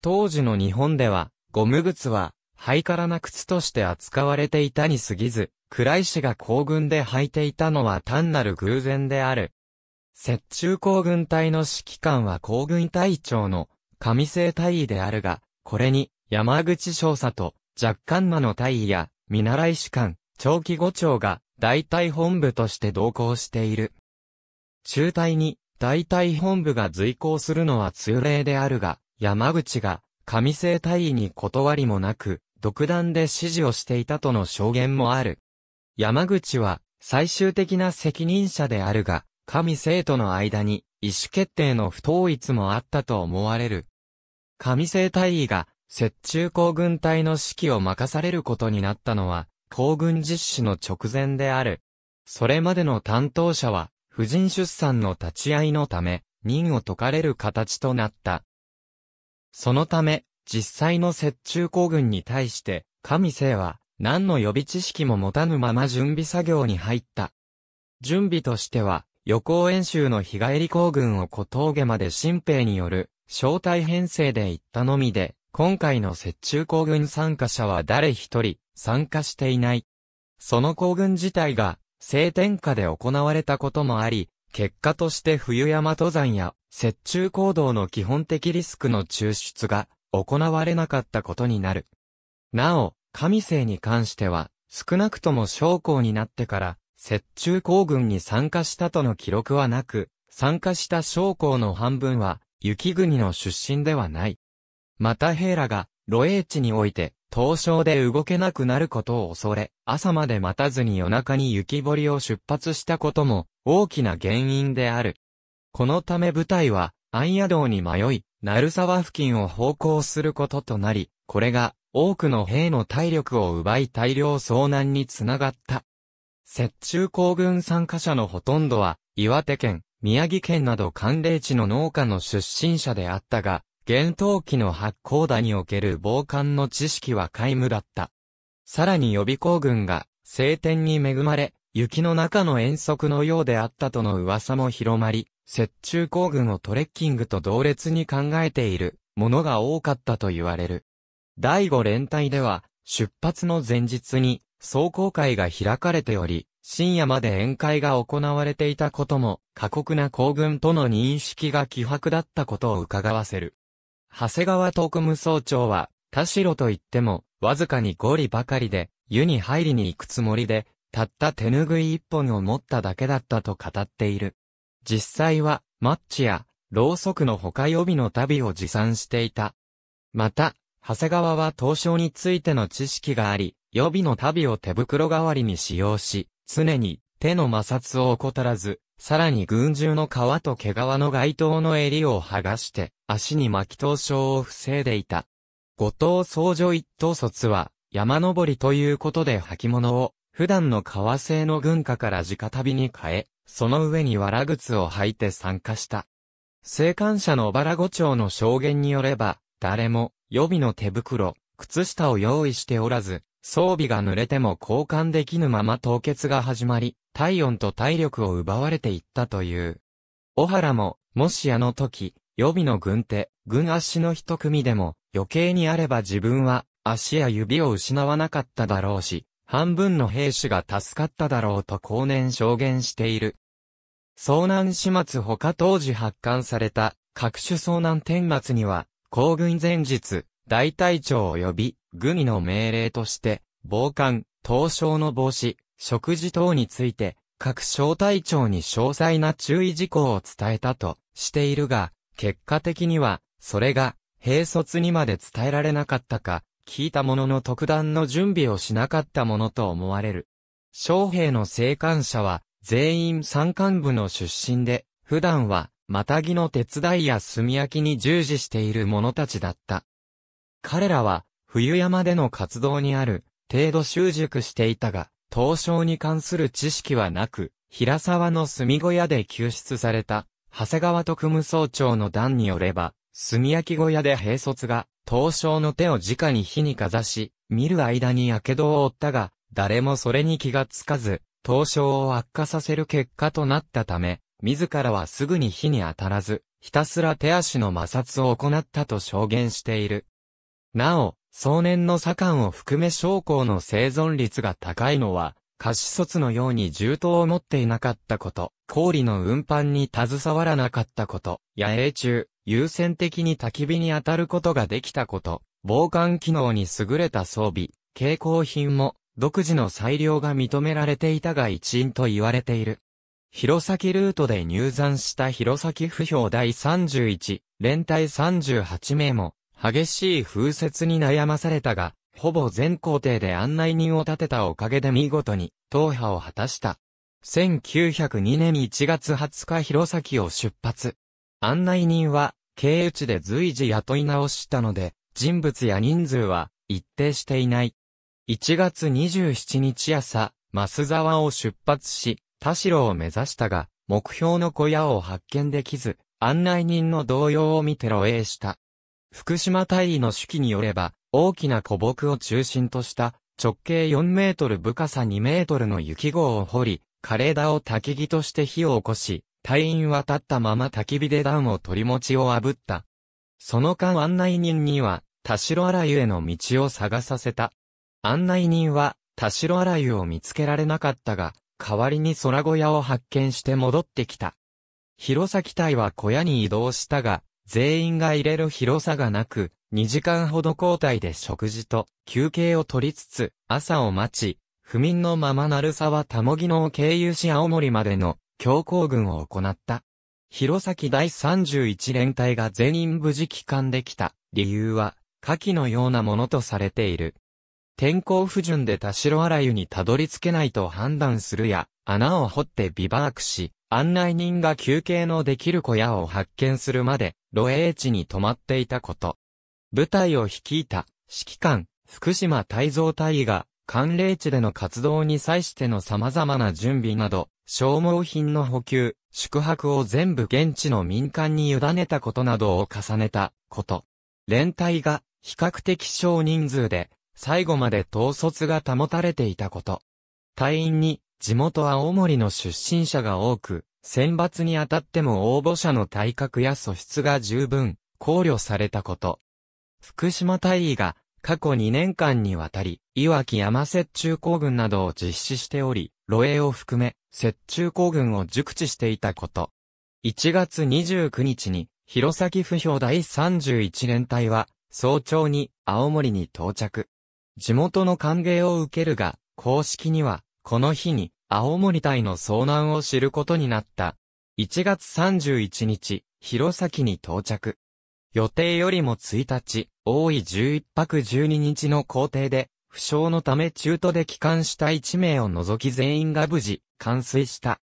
当時の日本では、ゴム靴は、ハイカラな靴として扱われていたに過ぎず、倉石が行軍で履いていたのは単なる偶然である。雪中行軍隊の指揮官は行軍隊長の上制大尉であるが、これに山口少佐と若干間の大尉や見習い士官、長期五長が大隊本部として同行している。中隊に大隊本部が随行するのは通例であるが、山口が上制大尉に断りもなく、独断で指示をしていたとの証言もある。山口は最終的な責任者であるが、神生との間に意思決定の不統一もあったと思われる。神生大尉が雪中行軍隊の指揮を任されることになったのは、行軍実施の直前である。それまでの担当者は、婦人出産の立ち会いのため、任を解かれる形となった。そのため、実際の雪中行軍に対して、神生は、何の予備知識も持たぬまま準備作業に入った。準備としては、予行演習の日帰り行軍を小峠まで新兵による招待編成で行ったのみで、今回の雪中行軍参加者は誰一人参加していない。その行軍自体が晴天下で行われたこともあり、結果として冬山登山や雪中行動の基本的リスクの抽出が行われなかったことになる。なお、神聖に関しては、少なくとも将校になってから、雪中行軍に参加したとの記録はなく、参加した将校の半分は、雪国の出身ではない。また兵らが、露営地において、凍傷で動けなくなることを恐れ、朝まで待たずに夜中に雪堀を出発したことも、大きな原因である。このため部隊は、暗夜道に迷い、鳴沢付近を方向することとなり、これが、多くの兵の体力を奪い大量遭難につながった。雪中行軍参加者のほとんどは、岩手県、宮城県など寒冷地の農家の出身者であったが、厳冬期の八甲田における防寒の知識は皆無だった。さらに予備行軍が、晴天に恵まれ、雪の中の遠足のようであったとの噂も広まり、雪中行軍をトレッキングと同列に考えているものが多かったと言われる。第5連隊では、出発の前日に壮行会が開かれており、深夜まで宴会が行われていたことも、過酷な行軍との認識が希薄だったことを伺わせる。長谷川特務総長は、田代といっても、わずかにゴリばかりで、湯に入りに行くつもりで、たった手ぬぐい一本を持っただけだったと語っている。実際は、マッチや、ろうそくの他予備の旅を持参していた。また、長谷川は東証についての知識があり、予備の旅を手袋代わりに使用し、常に手の摩擦を怠らず、さらに群衆の皮と毛皮の街灯の襟を剥がして、足に巻き頭症を防いでいた。後藤僧女一等卒は、山登りということで履物を、普段の革製の軍歌から直旅に変え、その上に藁靴を履いて参加した。生還者の藁御五長の証言によれば、誰も、予備の手袋、靴下を用意しておらず、装備が濡れても交換できぬまま凍結が始まり、体温と体力を奪われていったという。小原も、もしあの時、予備の軍手、軍足の一組でも、余計にあれば自分は、足や指を失わなかっただろうし、半分の兵士が助かっただろうと後年証言している。遭難始末他当時発刊された各種遭難天末には、行軍前日、大隊長及び軍ミの命令として、防寒、凍傷の防止、食事等について、各小隊長に詳細な注意事項を伝えたとしているが、結果的には、それが、兵卒にまで伝えられなかったか、聞いたものの特段の準備をしなかったものと思われる。将兵の生還者は、全員参観部の出身で、普段は、またぎの手伝いや炭焼きに従事している者たちだった。彼らは、冬山での活動にある、程度習熟していたが、東証に関する知識はなく、平沢の炭小屋で救出された、長谷川特務総長の段によれば、炭焼き小屋で兵卒が、東証の手を直に火にかざし、見る間に火傷を負ったが、誰もそれに気がつかず、東証を悪化させる結果となったため、自らはすぐに火に当たらず、ひたすら手足の摩擦を行ったと証言している。なお、壮年の左官を含め将校の生存率が高いのは、過失卒のように重刀を持っていなかったこと、氷の運搬に携わらなかったこと、野営中、優先的に焚き火に当たることができたこと、防寒機能に優れた装備、蛍光品も、独自の裁量が認められていたが一因と言われている。弘前ルートで入山した弘前不評第31、連隊38名も、激しい風雪に悩まされたが、ほぼ全工程で案内人を立てたおかげで見事に、党派を果たした。1902年1月20日弘前を出発。案内人は、経由地で随時雇い直したので、人物や人数は一定していない。1月27日朝、増沢を出発し、田代を目指したが、目標の小屋を発見できず、案内人の動揺を見て露営した。福島大尉の手記によれば、大きな古木を中心とした、直径4メートル深さ2メートルの雪号を掘り、枯れ枝を焚き木として火を起こし、隊員は立ったまま焚き火で暖を取り持ちを炙った。その間案内人には、田代荒湯への道を探させた。案内人は、田代荒湯を見つけられなかったが、代わりに空小屋を発見して戻ってきた。弘前隊は小屋に移動したが、全員が入れる広さがなく、2時間ほど交代で食事と休憩を取りつつ、朝を待ち、不眠のまま鳴沢玉木野を経由し青森までの強行軍を行った。弘前第31連隊が全員無事帰還できた理由は、火器のようなものとされている。天候不順で田代荒湯にたどり着けないと判断するや、穴を掘ってビバークし、案内人が休憩のできる小屋を発見するまで、露営地に泊まっていたこと。部隊を率いた、指揮官、福島大蔵隊が、寒冷地での活動に際しての様々な準備など、消耗品の補給、宿泊を全部現地の民間に委ねたことなどを重ねたこと。連隊が比較的少人数で、最後まで統率が保たれていたこと。隊員に地元青森の出身者が多く、選抜にあたっても応募者の体格や素質が十分考慮されたこと。福島大尉が過去2年間にわたり、いわき山雪中公軍などを実施しており、露営を含め、雪中公軍を熟知していたこと。1月29日に、弘前不評第31連隊は、早朝に青森に到着。地元の歓迎を受けるが、公式にはこの日に、青森隊の遭難を知ることになった。1月31日、弘前に到着。予定よりも1日、多い11泊12日の行程で、負傷のため中途で帰還した1名を除き全員が無事、完遂した。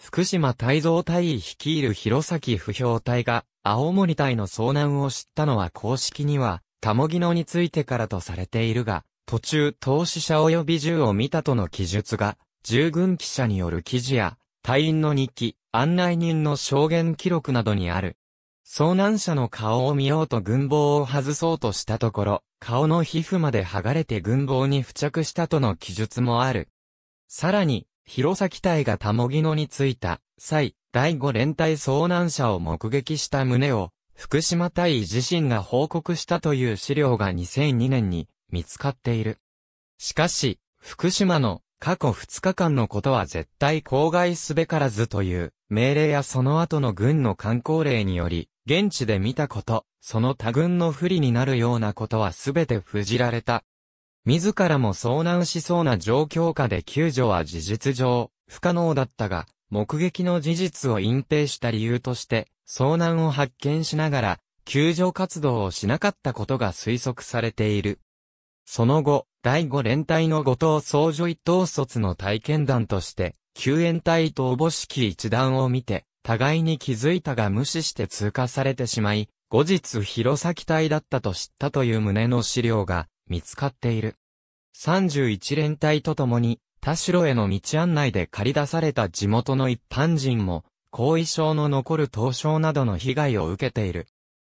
福島大蔵隊率いる弘前不評隊が、青森隊の遭難を知ったのは公式には、タモギノについてからとされているが、途中投資者及び銃を見たとの記述が、従軍記者による記事や、隊員の日記、案内人の証言記録などにある。遭難者の顔を見ようと軍帽を外そうとしたところ、顔の皮膚まで剥がれて軍帽に付着したとの記述もある。さらに、弘前隊がたもぎ野に着いた際、第5連隊遭難者を目撃した旨を、福島隊自身が報告したという資料が2002年に見つかっている。しかし、福島の過去2日間のことは絶対口外すべからずという命令やその後の軍の観光令により、現地で見たこと、その他軍の不利になるようなことはすべて封じられた。自らも遭難しそうな状況下で救助は事実上、不可能だったが、目撃の事実を隠蔽した理由として、遭難を発見しながら、救助活動をしなかったことが推測されている。その後、第5連隊の後藤総女一等卒の体験談として、救援隊とおぼしき一団を見て、互いに気づいたが無視して通過されてしまい、後日弘前隊だったと知ったという旨の資料が見つかっている。31連隊とともに、田代への道案内で借り出された地元の一般人も、後遺症の残る凍傷などの被害を受けている。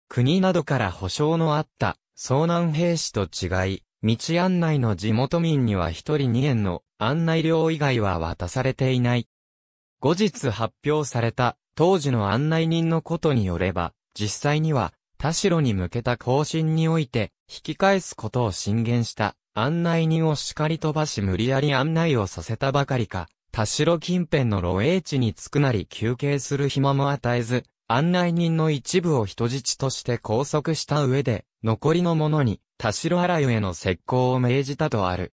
国などから保障のあった遭難兵士と違い、道案内の地元民には一人二円の案内料以外は渡されていない。後日発表された当時の案内人のことによれば、実際には田代に向けた更新において引き返すことを進言した案内人を叱り飛ばし無理やり案内をさせたばかりか、田代近辺の露営地に着くなり休憩する暇も与えず、案内人の一部を人質として拘束した上で、残りの者に、田代荒湯への石膏を命じたとある。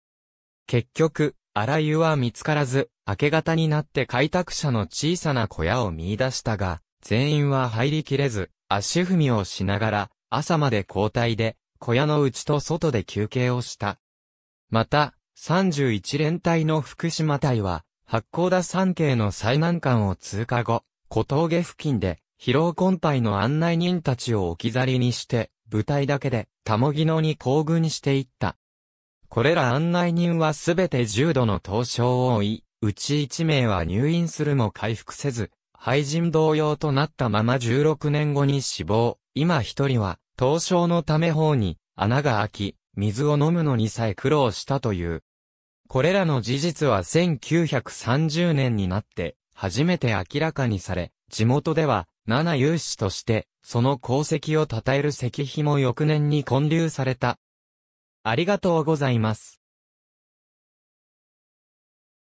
結局、荒湯は見つからず、明け方になって開拓者の小さな小屋を見出したが、全員は入りきれず、足踏みをしながら、朝まで交代で、小屋の内と外で休憩をした。また、31連隊の福島隊は、八甲田山系の最難関を通過後、小峠付近で、疲労困憊の案内人たちを置き去りにして、部隊だけで、たもぎのに行軍していった。これら案内人はすべて重度の凍傷を負い、うち一名は入院するも回復せず、廃人同様となったまま16年後に死亡。今一人は、凍傷のため方に、穴が開き、水を飲むのにさえ苦労したという。これらの事実は1930年になって、初めて明らかにされ、地元では、七有志として、その功績を称える石碑も翌年に建立された。ありがとうございます。